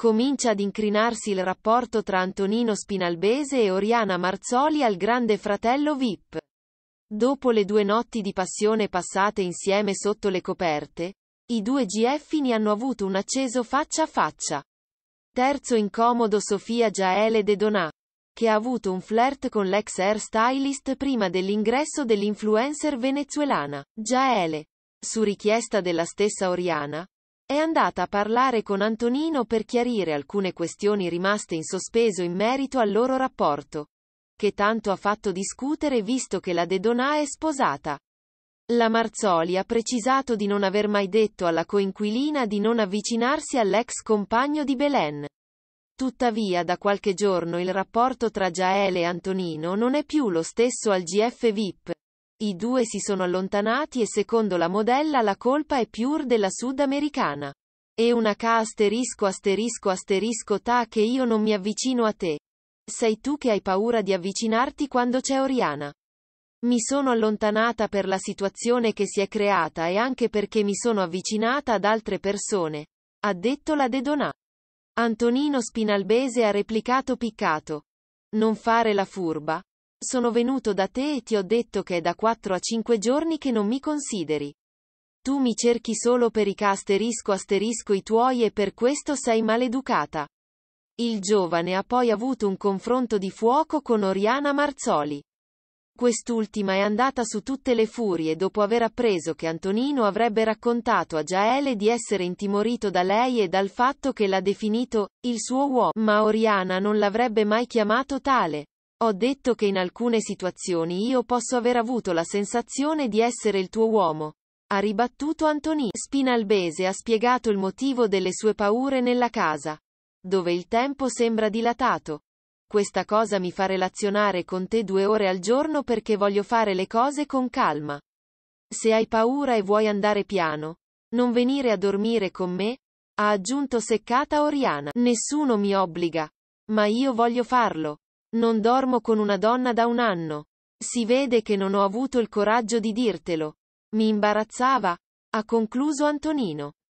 comincia ad incrinarsi il rapporto tra Antonino Spinalbese e Oriana Marzoli al grande fratello VIP. Dopo le due notti di passione passate insieme sotto le coperte, i due GFini hanno avuto un acceso faccia a faccia. Terzo incomodo Sofia Giaele De Donà, che ha avuto un flirt con l'ex hairstylist prima dell'ingresso dell'influencer venezuelana, Giaele. Su richiesta della stessa Oriana, è andata a parlare con Antonino per chiarire alcune questioni rimaste in sospeso in merito al loro rapporto, che tanto ha fatto discutere visto che la De Donà è sposata. La Marzoli ha precisato di non aver mai detto alla coinquilina di non avvicinarsi all'ex compagno di Belen. Tuttavia da qualche giorno il rapporto tra Giaele e Antonino non è più lo stesso al GF VIP, i due si sono allontanati e secondo la modella la colpa è pure della sudamericana. E una ca asterisco asterisco asterisco ta che io non mi avvicino a te. Sei tu che hai paura di avvicinarti quando c'è Oriana. Mi sono allontanata per la situazione che si è creata e anche perché mi sono avvicinata ad altre persone. Ha detto la De Donà. Antonino Spinalbese ha replicato piccato. Non fare la furba, sono venuto da te e ti ho detto che è da 4 a 5 giorni che non mi consideri. Tu mi cerchi solo per i ca asterisco i tuoi e per questo sei maleducata. Il giovane ha poi avuto un confronto di fuoco con Oriana Marzoli. Quest'ultima è andata su tutte le furie dopo aver appreso che Antonino avrebbe raccontato a Giaele di essere intimorito da lei e dal fatto che l'ha definito il suo uomo, ma Oriana non l'avrebbe mai chiamato tale. Ho detto che in alcune situazioni io posso aver avuto la sensazione di essere il tuo uomo. Ha ribattuto Antonì. Spinalbese ha spiegato il motivo delle sue paure nella casa, dove il tempo sembra dilatato. Questa cosa mi fa relazionare con te due ore al giorno perché voglio fare le cose con calma. Se hai paura e vuoi andare piano, non venire a dormire con me, ha aggiunto seccata Oriana. Nessuno mi obbliga, ma io voglio farlo. Non dormo con una donna da un anno. Si vede che non ho avuto il coraggio di dirtelo. Mi imbarazzava, ha concluso Antonino.